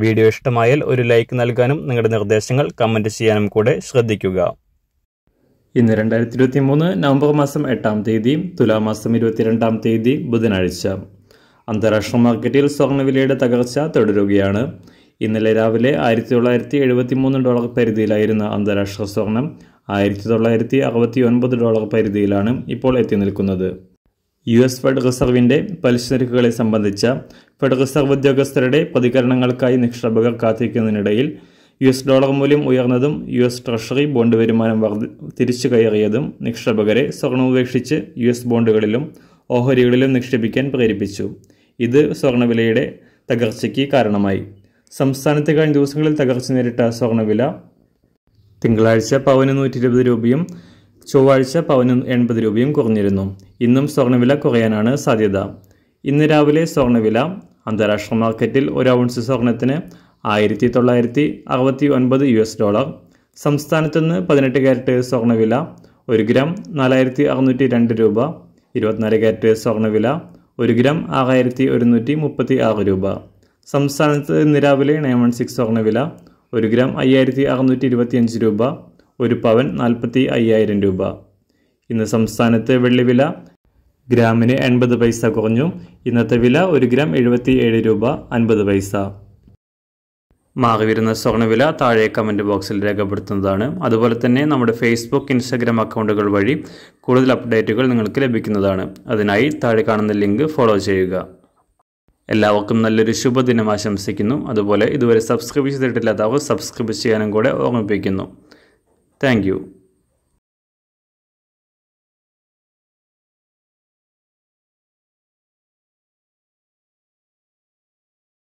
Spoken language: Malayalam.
വീഡിയോ ഇഷ്ടമായാൽ ഒരു ലൈക്ക് നൽകാനും നിങ്ങളുടെ നിർദ്ദേശങ്ങൾ കമൻറ്റ് ചെയ്യാനും കൂടെ ശ്രദ്ധിക്കുക ഇന്ന് രണ്ടായിരത്തി ഇരുപത്തി മൂന്ന് നവംബർ മാസം എട്ടാം തീയതി തുലാമാസം ഇരുപത്തിരണ്ടാം തീയതി ബുധനാഴ്ച അന്താരാഷ്ട്ര മാർക്കറ്റിൽ സ്വർണ്ണവിലയുടെ തകർച്ച തുടരുകയാണ് ഇന്നലെ രാവിലെ ആയിരത്തി തൊള്ളായിരത്തി എഴുപത്തി മൂന്ന് ഡോളർ പരിധിയിലായിരുന്ന അന്താരാഷ്ട്ര സ്വർണം ആയിരത്തി തൊള്ളായിരത്തി അറുപത്തി ഒൻപത് ഡോളർ പരിധിയിലാണ് ഇപ്പോൾ എത്തി നിൽക്കുന്നത് യു എസ് ഫെഡ് റിസർവിൻ്റെ പലിശ നിരക്കുകളെ സംബന്ധിച്ച ഫെഡ് റിസർവ് ഉദ്യോഗസ്ഥരുടെ പ്രതികരണങ്ങൾക്കായി നിക്ഷേപകർ കാത്തിരിക്കുന്നതിനിടയിൽ യു എസ് ഡോളർ മൂല്യം ഉയർന്നതും യു എസ് ട്രഷറി ബോണ്ട് വരുമാനം വർദ്ധ തിരിച്ചു കയറിയതും നിക്ഷേപകരെ സ്വർണം ഉപേക്ഷിച്ച് യു എസ് ബോണ്ടുകളിലും ഓഹരികളിലും നിക്ഷേപിക്കാൻ പ്രേരിപ്പിച്ചു ഇത് സ്വർണ്ണവിലയുടെ തകർച്ചയ്ക്ക് കാരണമായി സംസ്ഥാനത്തെ കഴിഞ്ഞ ദിവസങ്ങളിൽ തകർച്ച നേരിട്ട സ്വർണ്ണവില തിങ്കളാഴ്ച പവന് നൂറ്റി ഇരുപത് രൂപയും ചൊവ്വാഴ്ച പവന് എൺപത് രൂപയും കുറഞ്ഞിരുന്നു ഇന്നും സ്വർണ്ണവില കുറയാനാണ് സാധ്യത ഇന്ന് രാവിലെ സ്വർണ്ണവില അന്താരാഷ്ട്ര മാർക്കറ്റിൽ ഒരു ഔൺസ് സ്വർണത്തിന് ആയിരത്തി തൊള്ളായിരത്തി അറുപത്തി ഒൻപത് യു എസ് ഡോളർ സംസ്ഥാനത്തുനിന്ന് പതിനെട്ട് ക്യാരറ്റ് സ്വർണ്ണവില ഒരു ഗ്രാം നാലായിരത്തി അറുന്നൂറ്റി രണ്ട് രൂപ ഇരുപത്തിനാല് ക്യാരറ്റ് സ്വർണ്ണവില ഒരു ഗ്രാം ആറായിരത്തി ഒരുന്നൂറ്റി മുപ്പത്തി ആറ് രൂപ സംസ്ഥാനത്ത് ഇന്ന് രാവിലെ നയൻ വൺ സിക്സ് സ്വർണ്ണവില ഒരു ഗ്രാം അയ്യായിരത്തി അറുന്നൂറ്റി ഇരുപത്തിയഞ്ച് രൂപ ഒരു പവൻ നാൽപ്പത്തി അയ്യായിരം രൂപ ഇന്ന് വെള്ളി വെള്ളിവില ഗ്രാമിന് എൺപത് പൈസ കുറഞ്ഞു ഇന്നത്തെ വില ഒരു ഗ്രാം എഴുപത്തി ഏഴ് രൂപ അൻപത് പൈസ മാറി വരുന്ന സ്വർണ്ണവില താഴെ കമൻറ്റ് ബോക്സിൽ രേഖപ്പെടുത്തുന്നതാണ് അതുപോലെ തന്നെ നമ്മുടെ ഫേസ്ബുക്ക് ഇൻസ്റ്റാഗ്രാം അക്കൗണ്ടുകൾ വഴി കൂടുതൽ അപ്ഡേറ്റുകൾ നിങ്ങൾക്ക് ലഭിക്കുന്നതാണ് അതിനായി താഴെ കാണുന്ന ലിങ്ക് ഫോളോ ചെയ്യുക എല്ലാവർക്കും നല്ലൊരു ശുഭദിനം ആശംസിക്കുന്നു അതുപോലെ ഇതുവരെ സബ്സ്ക്രൈബ് ചെയ്തിട്ടില്ലാത്തവർ സബ്സ്ക്രൈബ് ചെയ്യാനും കൂടെ ഓർമ്മിപ്പിക്കുന്നു Thank you.